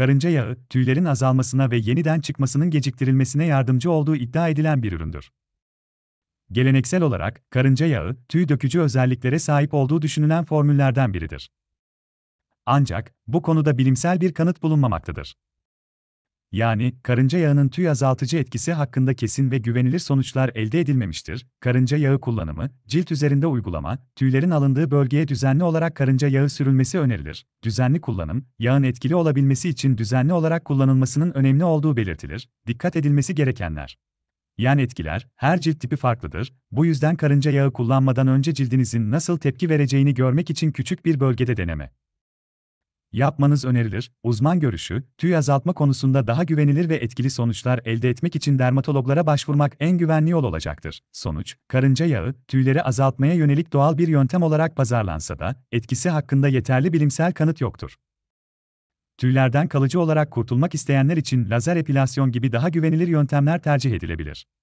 karınca yağı, tüylerin azalmasına ve yeniden çıkmasının geciktirilmesine yardımcı olduğu iddia edilen bir üründür. Geleneksel olarak, karınca yağı, tüy dökücü özelliklere sahip olduğu düşünülen formüllerden biridir. Ancak, bu konuda bilimsel bir kanıt bulunmamaktadır. Yani, karınca yağının tüy azaltıcı etkisi hakkında kesin ve güvenilir sonuçlar elde edilmemiştir. Karınca yağı kullanımı, cilt üzerinde uygulama, tüylerin alındığı bölgeye düzenli olarak karınca yağı sürülmesi önerilir. Düzenli kullanım, yağın etkili olabilmesi için düzenli olarak kullanılmasının önemli olduğu belirtilir. Dikkat edilmesi gerekenler. Yan etkiler, her cilt tipi farklıdır. Bu yüzden karınca yağı kullanmadan önce cildinizin nasıl tepki vereceğini görmek için küçük bir bölgede deneme yapmanız önerilir. Uzman görüşü, tüy azaltma konusunda daha güvenilir ve etkili sonuçlar elde etmek için dermatologlara başvurmak en güvenli yol olacaktır. Sonuç, karınca yağı, tüyleri azaltmaya yönelik doğal bir yöntem olarak pazarlansa da, etkisi hakkında yeterli bilimsel kanıt yoktur. Tüylerden kalıcı olarak kurtulmak isteyenler için lazer epilasyon gibi daha güvenilir yöntemler tercih edilebilir.